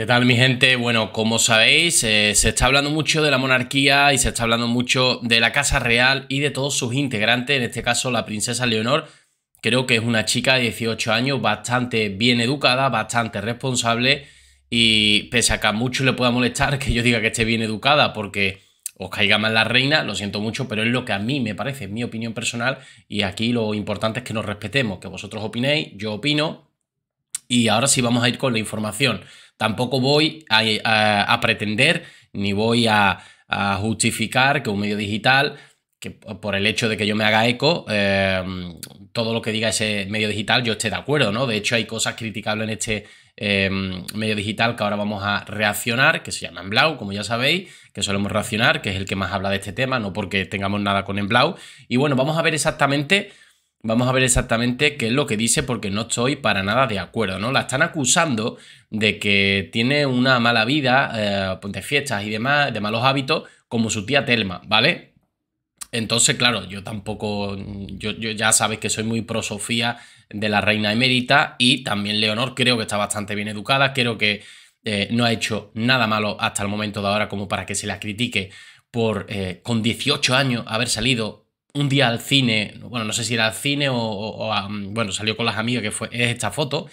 ¿Qué tal mi gente? Bueno, como sabéis, eh, se está hablando mucho de la monarquía y se está hablando mucho de la Casa Real y de todos sus integrantes, en este caso la princesa Leonor. Creo que es una chica de 18 años bastante bien educada, bastante responsable y pese a que a muchos le pueda molestar que yo diga que esté bien educada porque os caiga mal la reina, lo siento mucho, pero es lo que a mí me parece, es mi opinión personal y aquí lo importante es que nos respetemos, que vosotros opinéis, yo opino, y ahora sí vamos a ir con la información. Tampoco voy a, pretender ni voy a, justificar que un medio digital, que por el hecho de que yo me haga eco, eh, todo lo que diga ese medio digital yo esté de acuerdo, ¿no? De hecho hay cosas criticables en este eh, medio digital que ahora vamos a reaccionar, que se llama Enblau, como ya sabéis, que solemos reaccionar, que es el que más habla de este tema, no porque tengamos nada con Enblau. Y bueno, vamos a ver exactamente Vamos a ver exactamente qué es lo que dice porque no estoy para nada de acuerdo, ¿no? La están acusando de que tiene una mala vida, eh, pues, de fiestas y demás, de malos hábitos, como su tía Telma, ¿vale? Entonces, claro, yo tampoco, yo, ya sabes que soy muy pro Sofía de la reina emérita y también Leonor creo que está bastante bien educada, creo que eh, no ha hecho nada malo hasta el momento de ahora como para que se la critique por eh, con 18 años haber salido un día al cine, bueno, no sé si era al cine o, mm, bueno, salió con las amigas, que fue, es esta foto,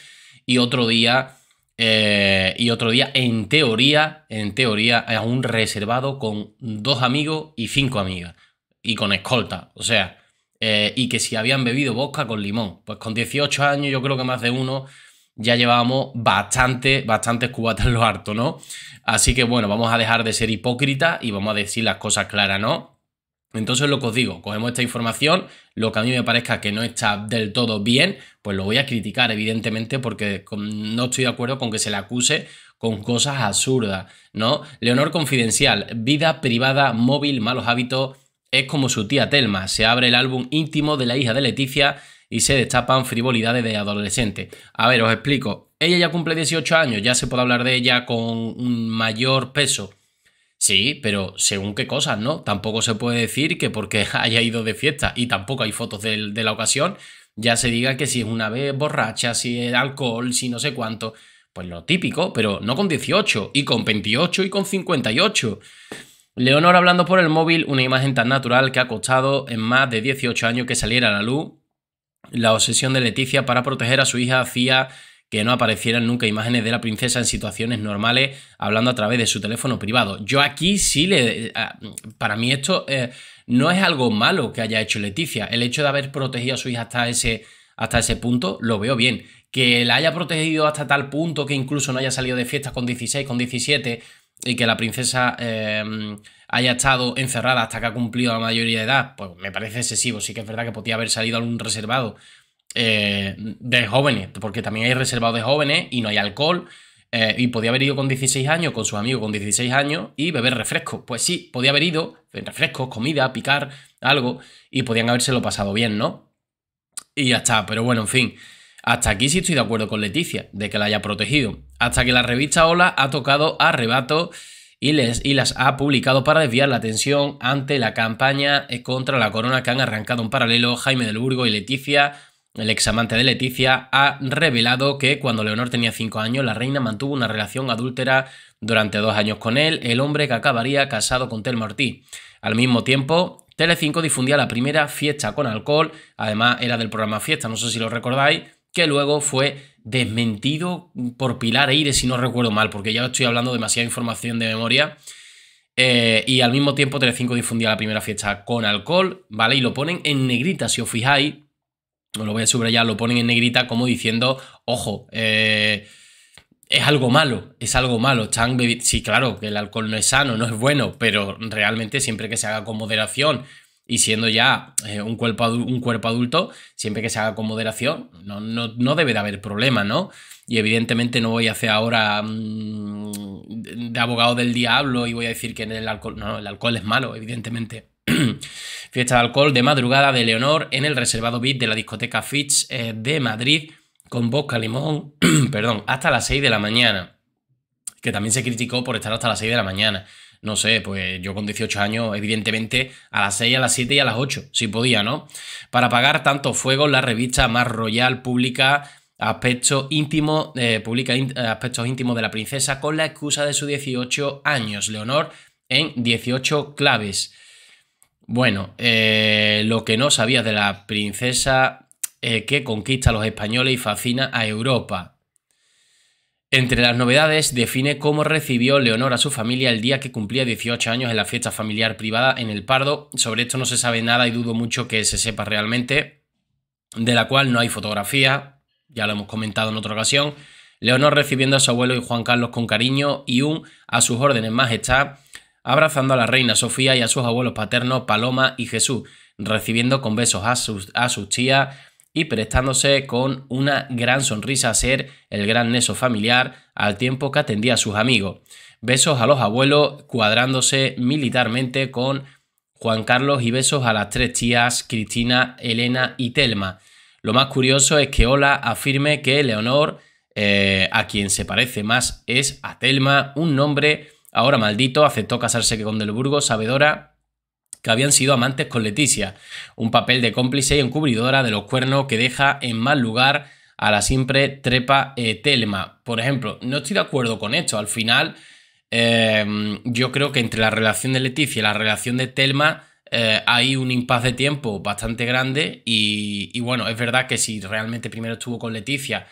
y otro día, eh, y otro día, en teoría, en teoría, es un reservado con dos amigos y cinco amigas, y con escolta, o sea, eh, y que si habían bebido bosca con limón, pues con 18 años yo creo que más de uno ya llevábamos bastante, bastantes cubatas en lo harto, ¿no? Así que bueno, vamos a dejar de ser hipócritas y vamos a decir las cosas claras, ¿no? Entonces lo que os digo, cogemos esta información, lo que a mí me parezca que no está del todo bien, pues lo voy a criticar evidentemente porque no estoy de acuerdo con que se le acuse con cosas absurdas, ¿no? Leonor confidencial, vida privada, móvil, malos hábitos, es como su tía Telma, se abre el álbum íntimo de la hija de Leticia y se destapan frivolidades de adolescente. A ver, os explico, ella ya cumple 18 años, ya se puede hablar de ella con un mayor peso Sí, pero según qué cosas, ¿no? Tampoco se puede decir que porque haya ido de fiesta y tampoco hay fotos de, la ocasión, ya se diga que si es una vez borracha, si es alcohol, si no sé cuánto. Pues lo típico, pero no con 18, y con 28 y con 58. Leonor hablando por el móvil, una imagen tan natural que ha costado en más de 18 años que saliera a la luz. La obsesión de Leticia para proteger a su hija hacía que no aparecieran nunca imágenes de la princesa en situaciones normales hablando a través de su teléfono privado. Yo aquí sí le... Eh, para mí esto eh, no es algo malo que haya hecho Leticia. El hecho de haber protegido a su hija hasta ese, hasta ese punto lo veo bien. Que la haya protegido hasta tal punto que incluso no haya salido de fiestas con 16, con 17 y que la princesa em, haya estado encerrada hasta que ha cumplido la mayoría de edad, pues me parece excesivo. Sí que es verdad que podía haber salido algún reservado eh, de jóvenes, porque también hay reservado de jóvenes y no hay alcohol. Eh, y podía haber ido con 16 años, con su amigo con 16 años, y beber refrescos. Pues sí, podía haber ido, eh, refrescos, comida, picar, algo, y podían habérselo pasado bien, ¿no? Y ya está, pero bueno, en fin. Hasta aquí sí estoy de acuerdo con Leticia, de que la haya protegido. Hasta que la revista Hola ha tocado arrebato y, les, y las ha publicado para desviar la atención ante la campaña contra la corona que han arrancado en paralelo Jaime del Burgo y Leticia el examante de Leticia, ha revelado que cuando Leonor tenía 5 años, la reina mantuvo una relación adúltera durante dos años con él, el hombre que acabaría casado con Telmo Ortiz. Al mismo tiempo, Tele5 difundía la primera fiesta con alcohol, además era del programa Fiesta, no sé si lo recordáis, que luego fue desmentido por Pilar Eire, si no recuerdo mal, porque ya estoy hablando demasiada información de memoria. Eh, y al mismo tiempo Tele5 difundía la primera fiesta con alcohol, ¿vale? Y lo ponen en negrita, si os fijáis, lo voy a subrayar, lo ponen en negrita como diciendo, ojo, eh, es algo malo, es algo malo. sí, claro, que el alcohol no es sano, no es bueno, pero realmente siempre que se haga con moderación y siendo ya eh, un, cuerpo un cuerpo adulto, siempre que se haga con moderación, no, no, debe de haber problema, ¿no? Y evidentemente no voy a hacer ahora mm, de abogado del diablo y voy a decir que el alcohol, no, el alcohol es malo, evidentemente. Fiesta de alcohol de madrugada de Leonor en el reservado VIP de la discoteca Fitch eh, de Madrid con Boca Limón, perdón, hasta las 6 de la mañana. Que también se criticó por estar hasta las 6 de la mañana. No sé, pues yo con 18 años, evidentemente, a las 6, a las 7 y a las 8, si podía, ¿no? Para pagar tanto fuego la revista más royal publica aspectos íntimo eh, eh, aspectos íntimos de la princesa con la excusa de sus 18 años. Leonor en 18 claves. Bueno, eh, lo que no sabías de la princesa eh, que conquista a los españoles y fascina a Europa. Entre las novedades, define cómo recibió Leonor a su familia el día que cumplía 18 años en la fiesta familiar privada en El Pardo. Sobre esto no se sabe nada y dudo mucho que se sepa realmente, de la cual no hay fotografía, ya lo hemos comentado en otra ocasión. Leonor recibiendo a su abuelo y Juan Carlos con cariño y un a sus órdenes majestad abrazando a la reina Sofía y a sus abuelos paternos Paloma y Jesús, recibiendo con besos a sus, a tías y prestándose con una gran sonrisa a ser el gran neso familiar al tiempo que atendía a sus amigos. Besos a los abuelos, cuadrándose militarmente con Juan Carlos y besos a las tres tías Cristina, Elena y Telma. Lo más curioso es que Ola afirme que Leonor, eh, a quien se parece más, es a Telma, un nombre Ahora maldito aceptó casarse con Del Burgo, sabedora que habían sido amantes con Leticia, un papel de cómplice y encubridora de los cuernos que deja en mal lugar a la siempre trepa eh, Telma. Por ejemplo, no estoy de acuerdo con esto. Al final, em, yo creo que entre la relación de Leticia y la relación de Telma eh, hay un impasse de tiempo bastante grande y, y, bueno, es verdad que si realmente primero estuvo con Leticia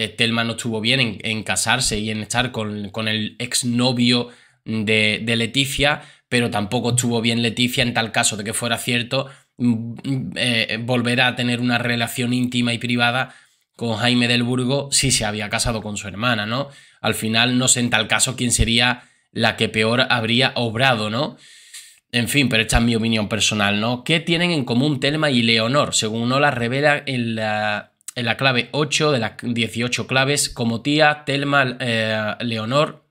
eh, Telma no estuvo bien en, casarse y en estar con, el exnovio de, de Leticia, pero tampoco estuvo bien Leticia en tal caso de que fuera cierto mm, mm, eh, volver a tener una relación íntima y privada con Jaime del Burgo si se había casado con su hermana, ¿no? Al final no sé en tal caso quién sería la que peor habría obrado, ¿no? En fin, pero esta es mi opinión personal, ¿no? ¿Qué tienen en común Telma y Leonor? Según no la revela en la en la clave 8 de las 18 claves, como tía, Telma, eh, Leonor,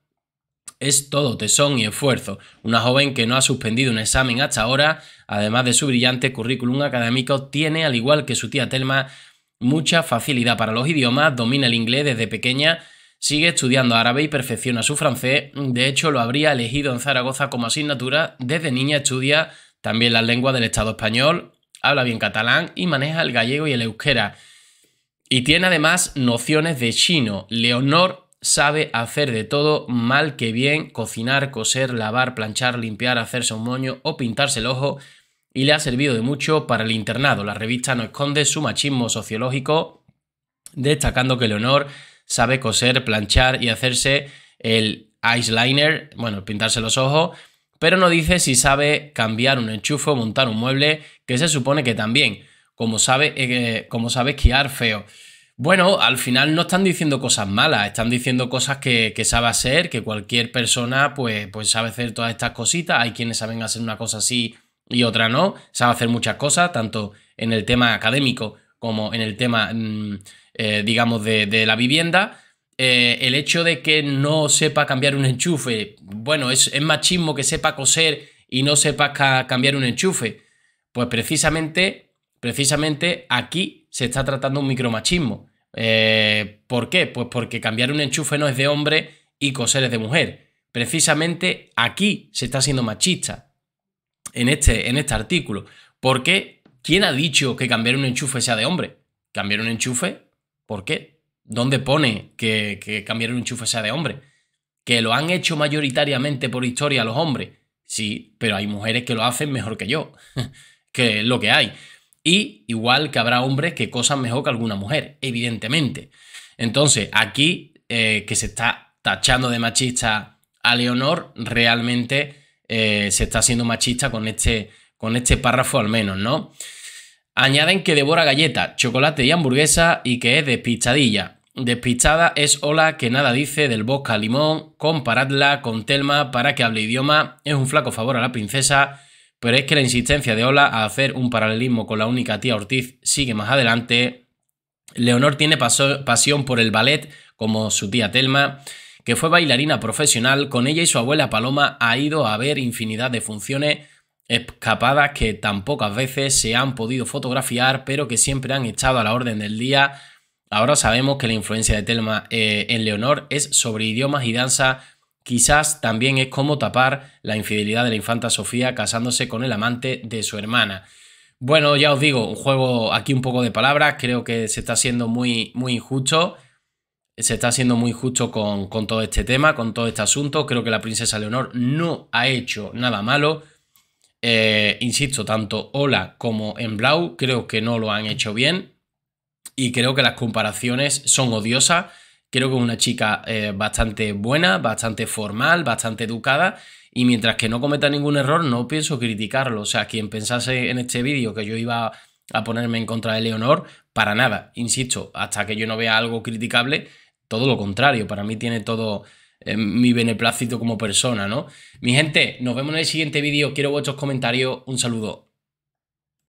es todo tesón y esfuerzo. Una joven que no ha suspendido un examen hasta ahora, además de su brillante currículum académico, tiene, al igual que su tía Telma, mucha facilidad para los idiomas, domina el inglés desde pequeña, sigue estudiando árabe y perfecciona su francés. De hecho, lo habría elegido en Zaragoza como asignatura. Desde niña estudia también las lenguas del Estado español, habla bien catalán y maneja el gallego y el euskera. Y tiene además nociones de chino. Leonor sabe hacer de todo mal que bien, cocinar, coser, lavar, planchar, limpiar, hacerse un moño o pintarse el ojo, y le ha servido de mucho para el internado. La revista no esconde su machismo sociológico, destacando que Leonor sabe coser, planchar y hacerse el eyeliner, bueno, pintarse los ojos, pero no dice si sabe cambiar un enchufo, montar un mueble, que se supone que también como sabe, eh, esquiar feo. Bueno, al final no están diciendo cosas malas, están diciendo cosas que, sabe hacer, que cualquier persona pues, pues sabe hacer todas estas cositas. Hay quienes saben hacer una cosa así y otra no, sabe hacer muchas cosas, tanto en el tema académico como en el tema, mm, eh, digamos, de, la vivienda. Eh, el hecho de que no sepa cambiar un enchufe, bueno, es, machismo que sepa coser y no sepa cambiar un enchufe. Pues precisamente Precisamente aquí se está tratando un micromachismo. Eh, ¿Por qué? Pues porque cambiar un enchufe no es de hombre y coser es de mujer. Precisamente aquí se está siendo machista en este, en este artículo. ¿Por qué? ¿Quién ha dicho que cambiar un enchufe sea de hombre? ¿Cambiar un enchufe? ¿Por qué? ¿Dónde pone que, que cambiar un enchufe sea de hombre? ¿Que lo han hecho mayoritariamente por historia los hombres? Sí, pero hay mujeres que lo hacen mejor que yo. que es lo que hay. Y igual que habrá hombres que cosan mejor que alguna mujer, evidentemente. Entonces, aquí eh, que se está tachando de machista a Leonor, realmente eh, se está siendo machista con este, con este párrafo al menos, ¿no? Añaden que devora galletas, chocolate y hamburguesa y que es despistadilla. despichada es hola que nada dice del bosque a limón, comparadla con Telma para que hable idioma, es un flaco favor a la princesa pero es que la insistencia de Ola a hacer un paralelismo con la única tía Ortiz sigue más adelante. Leonor tiene pasión por el ballet, como su tía Telma, que fue bailarina profesional. Con ella y su abuela Paloma ha ido a ver infinidad de funciones escapadas que tan pocas veces se han podido fotografiar, pero que siempre han echado a la orden del día. Ahora sabemos que la influencia de Telma eh, en Leonor es sobre idiomas y danza Quizás también es como tapar la infidelidad de la infanta Sofía casándose con el amante de su hermana. Bueno, ya os digo, un juego aquí un poco de palabras, creo que se está siendo muy, muy injusto. Se está siendo muy injusto con, todo este tema, con todo este asunto. Creo que la princesa Leonor no ha hecho nada malo. Eh, insisto, tanto Ola como en Blau creo que no lo han hecho bien. Y creo que las comparaciones son odiosas Creo que es una chica eh, bastante buena, bastante formal, bastante educada y mientras que no cometa ningún error no pienso criticarlo. O sea, quien pensase en este vídeo que yo iba a ponerme en contra de Leonor, para nada. Insisto, hasta que yo no vea algo criticable, todo lo contrario. Para mí tiene todo eh, mi beneplácito como persona, ¿no? Mi gente, nos vemos en el siguiente vídeo. Quiero vuestros comentarios. Un saludo.